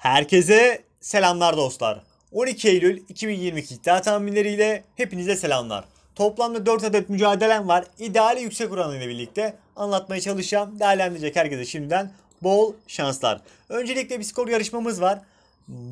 Herkese selamlar dostlar. 12 Eylül 2022 iddia tahminleriyle hepinize selamlar. Toplamda 4 adet mücadelem var. İdeali yüksek oranıyla birlikte anlatmaya çalışacağım. Değerlendirecek herkese şimdiden bol şanslar. Öncelikle bir skor yarışmamız var.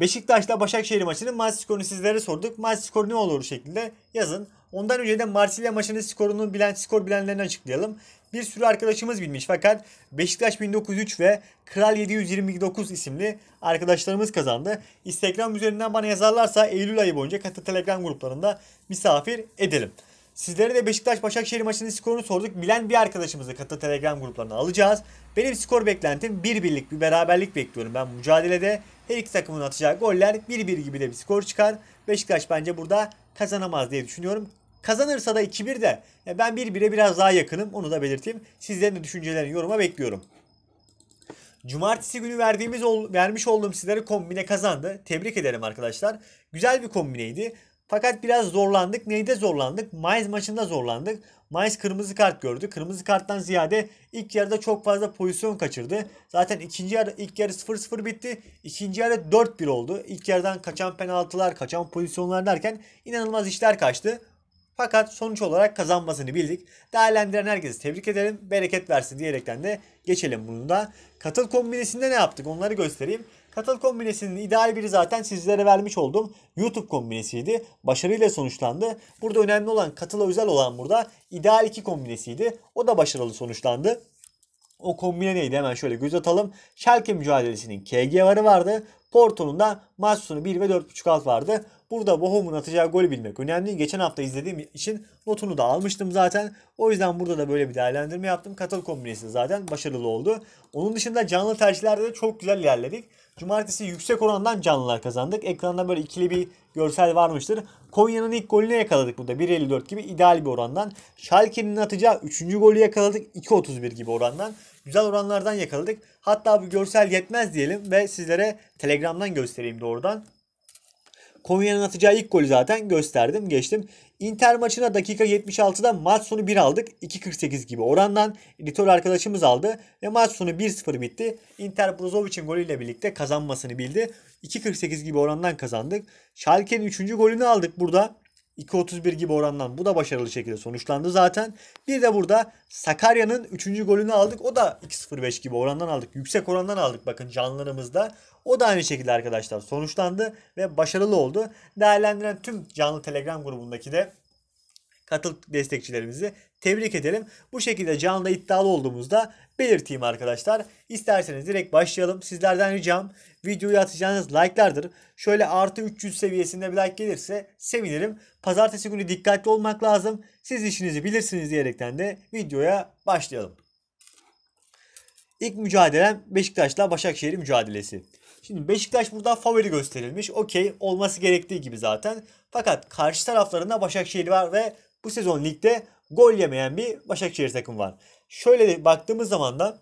Beşiktaş'la Başakşehir maçının maç skorunu sizlere sorduk. Maç skoru ne olur şekilde yazın. Ondan önce de Marsilya maçının skorunu bilen skor bilenlerini açıklayalım. Bir sürü arkadaşımız bilmiş fakat Beşiktaş 1903 ve Kral 729 isimli arkadaşlarımız kazandı. Instagram üzerinden bana yazarlarsa Eylül ayı boyunca katı Telegram gruplarında misafir edelim. Sizlere de Beşiktaş Başakşehir maçının skorunu sorduk. Bilen bir arkadaşımızı katı Telegram gruplarına alacağız. Benim skor beklentim bir birlik bir beraberlik bekliyorum ben mücadelede. Her iki takımın atacağı goller 1-1 gibi de bir skor çıkar. Beşiktaş bence burada kazanamaz diye düşünüyorum. Kazanırsa da 2-1 de ben 1-1'e biraz daha yakınım onu da belirteyim. Sizlerin de düşüncelerini yoruma bekliyorum. Cumartesi günü verdiğimiz ol, vermiş olduğum sizlere kombine kazandı. Tebrik ederim arkadaşlar. Güzel bir kombineydi. Fakat biraz zorlandık. Neyde zorlandık? Mayıs maçında zorlandık. Mayıs kırmızı kart gördü. Kırmızı karttan ziyade ilk yarıda çok fazla pozisyon kaçırdı. Zaten ikinci yarı ilk yarı 0-0 bitti. İkinci yarı 4-1 oldu. İlk yarıdan kaçan penaltılar, kaçan pozisyonlar derken inanılmaz işler kaçtı. Fakat sonuç olarak kazanmasını bildik. Değerlendiren herkesi tebrik ederim. Bereket versin diyerekten de geçelim bunu da. Katıl kombinesinde ne yaptık onları göstereyim. Katıl kombinesinin ideal biri zaten sizlere vermiş olduğum YouTube kombinesiydi. Başarıyla sonuçlandı. Burada önemli olan katıla özel olan burada ideal 2 kombinesiydi. O da başarılı sonuçlandı. O kombine neydi hemen şöyle göz atalım. Schalke mücadelesinin KG varı vardı. Porto'nun da maç sonu 1 ve 4.5 alt vardı. Burada Bohum'un atacağı golü bilmek önemli. Geçen hafta izlediğim için notunu da almıştım zaten. O yüzden burada da böyle bir değerlendirme yaptım. Katal kombinesi zaten başarılı oldu. Onun dışında canlı tercihlerde de çok güzel ilerledik. Cumartesi yüksek orandan canlılar kazandık. Ekranda böyle ikili bir görsel varmıştır. Konya'nın ilk golünü yakaladık burada 1.54 gibi ideal bir orandan. Schalke'nin atacağı 3. golü yakaladık 2.31 gibi orandan güzel oranlardan yakaladık. Hatta bu görsel yetmez diyelim ve sizlere Telegram'dan göstereyim doğrudan. Konya'nın atacağı ilk golü zaten gösterdim geçtim. Inter maçına dakika 76'da maç sonu 1 aldık. 2.48 gibi orandan editör arkadaşımız aldı ve maç sonu 1-0 bitti. Inter Brozovic'in golüyle birlikte kazanmasını bildi. 2.48 gibi orandan kazandık. Schalke'nin 3. golünü aldık burada. 2.31 gibi orandan bu da başarılı şekilde sonuçlandı zaten. Bir de burada Sakarya'nın 3. golünü aldık. O da 2.05 gibi orandan aldık. Yüksek orandan aldık bakın canlılarımızda. O da aynı şekilde arkadaşlar sonuçlandı ve başarılı oldu. Değerlendiren tüm canlı Telegram grubundaki de katıl destekçilerimizi tebrik edelim. Bu şekilde canlı iddialı olduğumuzda belirteyim arkadaşlar. İsterseniz direkt başlayalım. Sizlerden ricam videoyu atacağınız like'lardır. Şöyle artı 300 seviyesinde bir like gelirse sevinirim. Pazartesi günü dikkatli olmak lazım. Siz işinizi bilirsiniz diyerekten de videoya başlayalım. İlk mücadelem Beşiktaş'la Başakşehir mücadelesi. Şimdi Beşiktaş burada favori gösterilmiş. Okey olması gerektiği gibi zaten. Fakat karşı taraflarında Başakşehir var ve bu sezon ligde gol yemeyen bir Başakşehir takım var. Şöyle de baktığımız zaman da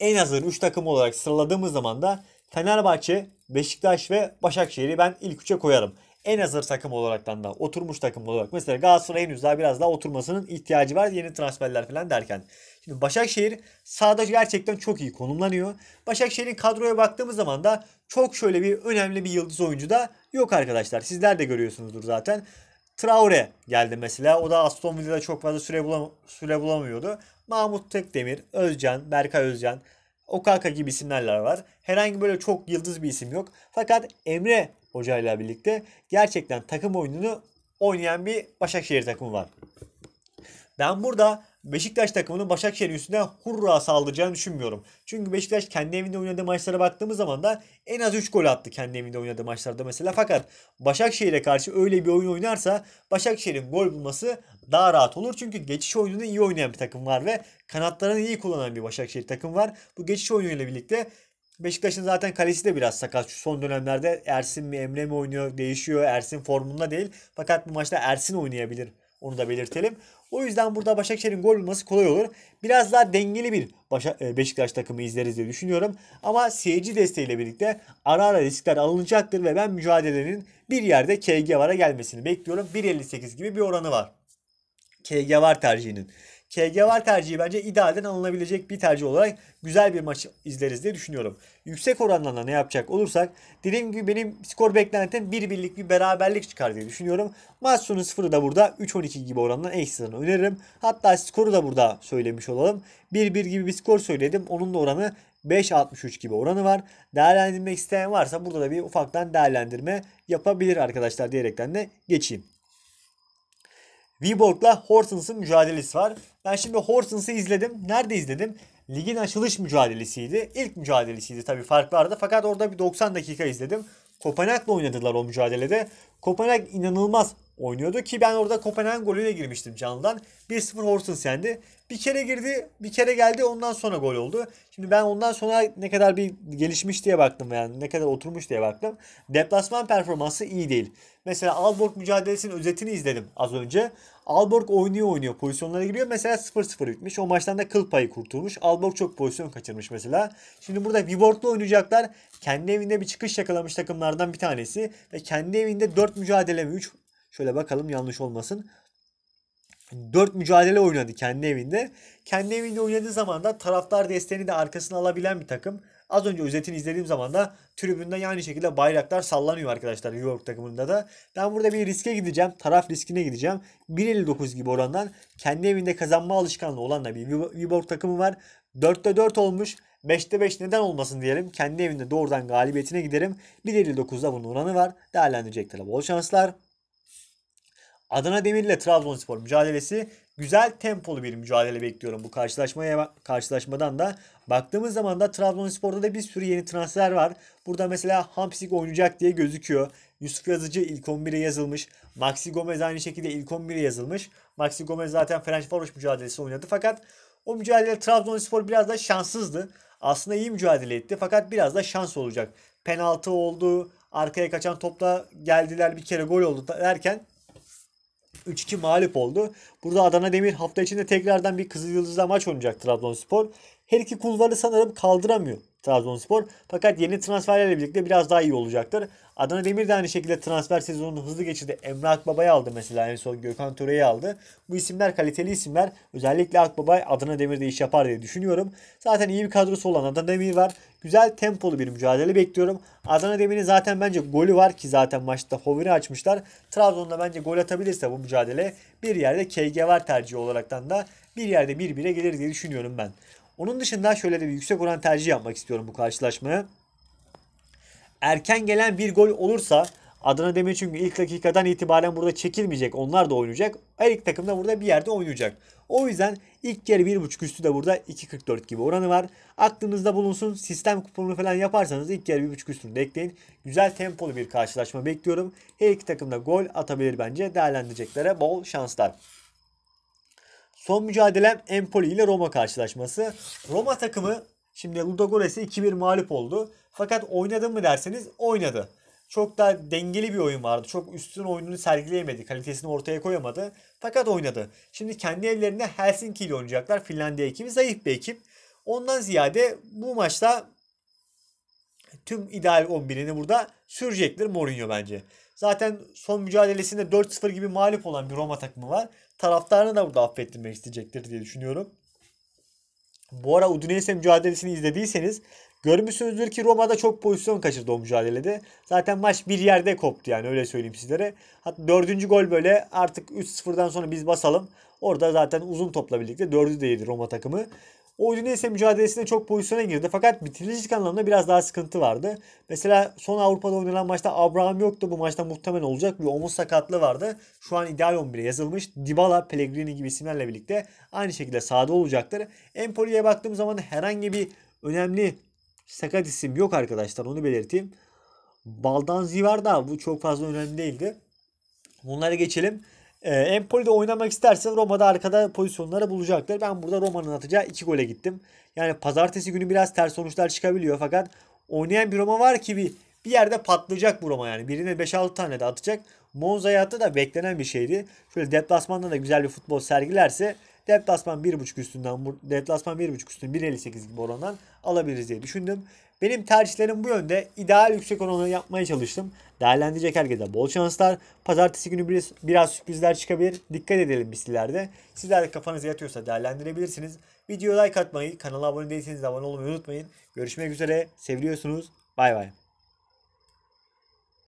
en azından 3 takım olarak sıraladığımız zaman da Fenerbahçe, Beşiktaş ve Başakşehir'i ben ilk 3'e koyarım. En hazır takım olaraktan da oturmuş takım olarak. Mesela Galatasaray'ın henüz daha biraz daha oturmasının ihtiyacı var yeni transferler falan derken. Şimdi Başakşehir sahada gerçekten çok iyi konumlanıyor. Başakşehir'in kadroya baktığımız zaman da çok şöyle bir önemli bir yıldız oyuncu da yok arkadaşlar. Sizler de görüyorsunuzdur zaten. Traore geldi mesela. O da Aston Villa'da çok fazla süre, bulam süre bulamıyordu. Mahmut Tekdemir, Özcan, Berkay Özcan, Okaka gibi isimler var. Herhangi böyle çok yıldız bir isim yok. Fakat Emre Hoca ile birlikte gerçekten takım oyununu oynayan bir Başakşehir takımı var. Ben burada Beşiktaş takımının Başakşehir üstüne hurra saldıracağını düşünmüyorum. Çünkü Beşiktaş kendi evinde oynadığı maçlara baktığımız zaman da en az 3 gol attı kendi evinde oynadığı maçlarda mesela. Fakat Başakşehir'e karşı öyle bir oyun oynarsa Başakşehir'in gol bulması daha rahat olur. Çünkü geçiş oyununu iyi oynayan bir takım var ve kanatlarını iyi kullanan bir Başakşehir takım var. Bu geçiş oyunuyla birlikte Beşiktaş'ın zaten kalesi de biraz sakat. Şu son dönemlerde Ersin mi Emre mi oynuyor değişiyor. Ersin formunda değil. Fakat bu maçta Ersin oynayabilir onu da belirtelim. O yüzden burada Başakşehir'in gol bulması kolay olur. Biraz daha dengeli bir e, Beşiktaş takımı izleriz diye düşünüyorum. Ama seyirci desteğiyle birlikte ara ara riskler alınacaktır ve ben mücadelenin bir yerde KG vara gelmesini bekliyorum. 1.58 gibi bir oranı var. KG var tercihinin. KG var tercihi bence idealden alınabilecek bir tercih olarak güzel bir maç izleriz diye düşünüyorum. Yüksek oranla ne yapacak olursak dediğim gibi benim skor beklentim bir birlik bir beraberlik çıkar diye düşünüyorum. Maç sonu sıfırı da burada 3-12 gibi oranla ekstradan öneririm. Hatta skoru da burada söylemiş olalım. 1-1 gibi bir skor söyledim. Onun da oranı 63 gibi oranı var. Değerlendirmek isteyen varsa burada da bir ufaktan değerlendirme yapabilir arkadaşlar diyerekten de geçeyim. Viborg'la Horsens'ın mücadelesi var. Ben şimdi Horsens'ı izledim. Nerede izledim? Ligin açılış mücadelesiydi. İlk mücadelesiydi tabii farklarda. Fakat orada bir 90 dakika izledim. Kopenhag'la oynadılar o mücadelede. Kopenhag inanılmaz oynuyordu ki ben orada Kopenhag golüyle girmiştim canlıdan. 1-0 Horsens yendi. Bir kere girdi, bir kere geldi ondan sonra gol oldu. Şimdi ben ondan sonra ne kadar bir gelişmiş diye baktım yani ne kadar oturmuş diye baktım. Deplasman performansı iyi değil. Mesela Alborg mücadelesinin özetini izledim az önce. Alborg oynuyor oynuyor pozisyonlara giriyor. Mesela 0-0 bitmiş. O maçtan da kıl payı kurtulmuş. Alborg çok pozisyon kaçırmış mesela. Şimdi burada Viborg'la oynayacaklar. Kendi evinde bir çıkış yakalamış takımlardan bir tanesi. Ve kendi evinde 4 mücadele mi 3? Şöyle bakalım yanlış olmasın. 4 mücadele oynadı kendi evinde. Kendi evinde oynadığı zaman da taraftar desteğini de arkasına alabilen bir takım. Az önce özetini izlediğim zaman da tribünden aynı şekilde bayraklar sallanıyor arkadaşlar New York takımında da. Ben burada bir riske gideceğim. Taraf riskine gideceğim. 1.59 gibi orandan kendi evinde kazanma alışkanlığı olan da bir New York takımı var. 4'te 4 olmuş. 5'te 5 neden olmasın diyelim. Kendi evinde doğrudan galibiyetine giderim. 1.59'da bunun oranı var. Değerlendirecek bol şanslar. Adana Demir ile Trabzonspor mücadelesi güzel tempolu bir mücadele bekliyorum bu karşılaşmaya karşılaşmadan da. Baktığımız zaman da Trabzonspor'da da bir sürü yeni transfer var. Burada mesela Hamsik oynayacak diye gözüküyor. Yusuf Yazıcı ilk 11'e yazılmış. Maxi Gomez aynı şekilde ilk 11'e yazılmış. Maxi Gomez zaten Ferencvaros mücadelesi oynadı fakat o mücadele Trabzonspor biraz da şanssızdı. Aslında iyi mücadele etti fakat biraz da şans olacak. Penaltı oldu, arkaya kaçan topla geldiler bir kere gol oldu derken 3-2 mağlup oldu. Burada Adana Demir hafta içinde tekrardan bir Kızıl Yıldız'la maç oynayacak Trabzonspor. Her iki kulvarı sanırım kaldıramıyor. Trabzonspor. Fakat yeni transferlerle birlikte biraz daha iyi olacaktır. Adana Demir de aynı şekilde transfer sezonunu hızlı geçirdi. Emre Akbaba'yı aldı mesela en son Gökhan Töre'yi aldı. Bu isimler kaliteli isimler. Özellikle Akbabay Adana Demir'de iş yapar diye düşünüyorum. Zaten iyi bir kadrosu olan Adana Demir var. Güzel tempolu bir mücadele bekliyorum. Adana Demir'in zaten bence golü var ki zaten maçta favori açmışlar. Trabzon'da bence gol atabilirse bu mücadele bir yerde KG var tercihi olaraktan da bir yerde bir bire gelir diye düşünüyorum ben. Onun dışında şöyle de bir yüksek oran tercih yapmak istiyorum bu karşılaşmaya. Erken gelen bir gol olursa Adana Demir çünkü ilk dakikadan itibaren burada çekilmeyecek. Onlar da oynayacak. Her iki takım da burada bir yerde oynayacak. O yüzden ilk yarı 1.5 üstü de burada 2.44 gibi oranı var. Aklınızda bulunsun. Sistem kuponu falan yaparsanız ilk yarı 1.5 üstünü de ekleyin. Güzel tempolu bir karşılaşma bekliyorum. Her iki takım da gol atabilir bence. Değerlendireceklere bol şanslar. Son mücadelem Empoli ile Roma karşılaşması. Roma takımı şimdi Ludogorets'e 2-1 mağlup oldu. Fakat oynadı mı derseniz oynadı. Çok da dengeli bir oyun vardı. Çok üstün oyununu sergileyemedi. Kalitesini ortaya koyamadı. Fakat oynadı. Şimdi kendi evlerinde Helsinki ile oynayacaklar. Finlandiya ekibi zayıf bir ekip. Ondan ziyade bu maçta tüm ideal 11'ini burada sürecektir Mourinho bence. Zaten son mücadelesinde 4-0 gibi mağlup olan bir Roma takımı var taraftarını da burada affettirmek isteyecektir diye düşünüyorum. Bu ara Udinese mücadelesini izlediyseniz görmüşsünüzdür ki Roma'da çok pozisyon kaçırdı o mücadelede. Zaten maç bir yerde koptu yani öyle söyleyeyim sizlere. Hatta dördüncü gol böyle artık 3-0'dan sonra biz basalım. Orada zaten uzun topla birlikte dördü değildi Roma takımı. O ise mücadelesinde çok pozisyona girdi. Fakat bitiricilik anlamında biraz daha sıkıntı vardı. Mesela son Avrupa'da oynanan maçta Abraham yoktu. Bu maçta muhtemelen olacak bir omuz sakatlığı vardı. Şu an ideal 11'e yazılmış. Dybala, Pellegrini gibi isimlerle birlikte aynı şekilde sahada olacaktır. Empoli'ye baktığım zaman herhangi bir önemli sakat isim yok arkadaşlar. Onu belirteyim. Baldanzi var da bu çok fazla önemli değildi. Bunlara geçelim. E, Empoli'de oynamak isterse Roma'da arkada pozisyonları bulacaklar. Ben burada Roma'nın atacağı 2 gole gittim. Yani pazartesi günü biraz ters sonuçlar çıkabiliyor fakat oynayan bir Roma var ki bir, bir yerde patlayacak bu Roma yani. Birine 5-6 tane de atacak. Monza hayatta da beklenen bir şeydi. Şöyle deplasmanda da güzel bir futbol sergilerse deplasman 1.5 üstünden deplasman 1.5 üstünden 1.58 gibi orandan alabiliriz diye düşündüm. Benim tercihlerim bu yönde. İdeal yüksek oranı yapmaya çalıştım. Değerlendirecek herkese bol şanslar. Pazartesi günü biraz, biraz sürprizler çıkabilir. Dikkat edelim bisilerde. Sizler de kafanıza yatıyorsa değerlendirebilirsiniz. Videoya like atmayı, kanala abone değilseniz abone olmayı unutmayın. Görüşmek üzere. Seviyorsunuz. Bay bay.